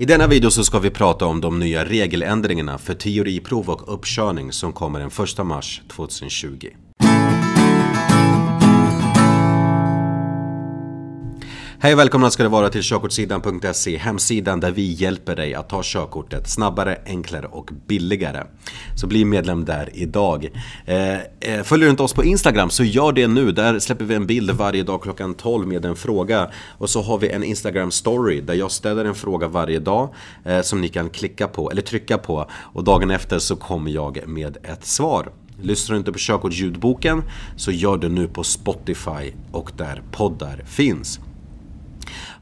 I denna video så ska vi prata om de nya regeländringarna för teoriprov och uppkörning som kommer den 1 mars 2020. Hej och välkomna ska det vara till körkortsidan.se, hemsidan där vi hjälper dig att ta körkortet snabbare, enklare och billigare. Så bli medlem där idag. Eh, eh, Följer du inte oss på Instagram så gör det nu. Där släpper vi en bild varje dag klockan 12 med en fråga. Och så har vi en Instagram story där jag ställer en fråga varje dag eh, som ni kan klicka på eller trycka på och dagen efter så kommer jag med ett svar. Lyssnar du inte på körkortsljudboken så gör det nu på Spotify och där poddar finns.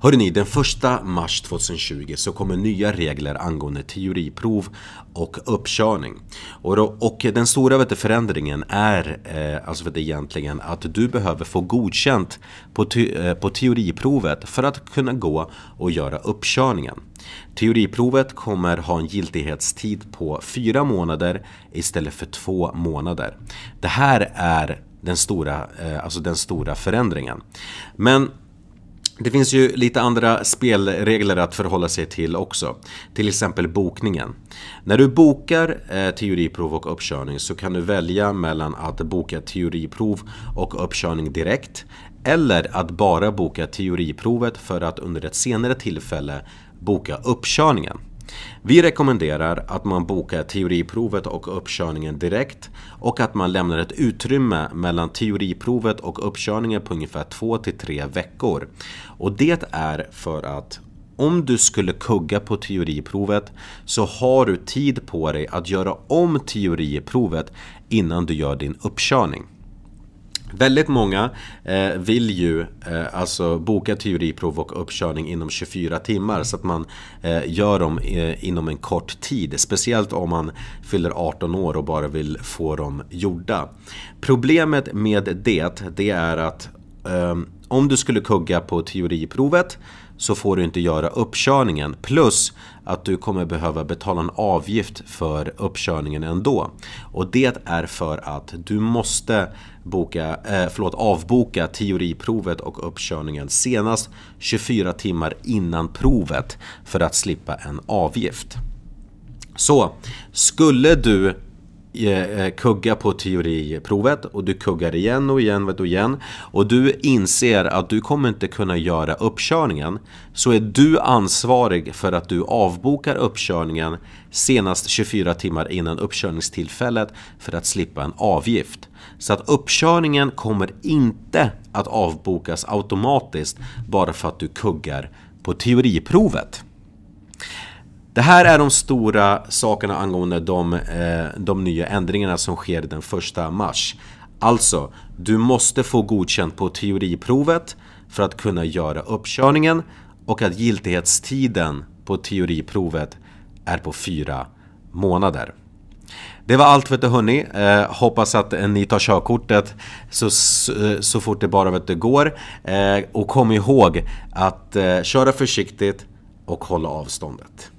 Hörrni, den 1 mars 2020 så kommer nya regler angående teoriprov och uppkörning. Och, då, och den stora vet du, förändringen är eh, alltså vet du, egentligen att du behöver få godkänt på, te, eh, på teoriprovet för att kunna gå och göra uppkörningen. Teoriprovet kommer ha en giltighetstid på fyra månader istället för två månader. Det här är den stora, eh, alltså den stora förändringen. Men det finns ju lite andra spelregler att förhålla sig till också. Till exempel bokningen. När du bokar eh, teoriprov och uppkörning så kan du välja mellan att boka teoriprov och uppkörning direkt eller att bara boka teoriprovet för att under ett senare tillfälle boka uppkörningen. Vi rekommenderar att man bokar teoriprovet och uppkörningen direkt och att man lämnar ett utrymme mellan teoriprovet och uppkörningen på ungefär 2 till 3 veckor. Och det är för att om du skulle kugga på teoriprovet så har du tid på dig att göra om teoriprovet innan du gör din uppkörning. Väldigt många eh, vill ju eh, alltså boka teoriprov och uppkörning inom 24 timmar så att man eh, gör dem eh, inom en kort tid. Speciellt om man fyller 18 år och bara vill få dem gjorda. Problemet med det, det är att ehm, om du skulle kugga på teoriprovet så får du inte göra uppkörningen. Plus att du kommer behöva betala en avgift för uppkörningen ändå. Och det är för att du måste boka, eh, förlåt, avboka teoriprovet och uppkörningen senast 24 timmar innan provet för att slippa en avgift. Så skulle du Eh, eh, kugga på teoriprovet och du kuggar igen och igen och igen och du inser att du kommer inte kunna göra uppkörningen så är du ansvarig för att du avbokar uppkörningen senast 24 timmar innan uppkörningstillfället för att slippa en avgift. Så att uppkörningen kommer inte att avbokas automatiskt bara för att du kuggar på teoriprovet. Det här är de stora sakerna angående de, eh, de nya ändringarna som sker den 1 mars. Alltså, du måste få godkänt på teoriprovet för att kunna göra uppkörningen och att giltighetstiden på teoriprovet är på fyra månader. Det var allt vet du hörni. Eh, hoppas att eh, ni tar körkortet så, så, eh, så, fort det bara vet du går. Eh, och kom ihåg att köra försiktigt och hålla avståndet.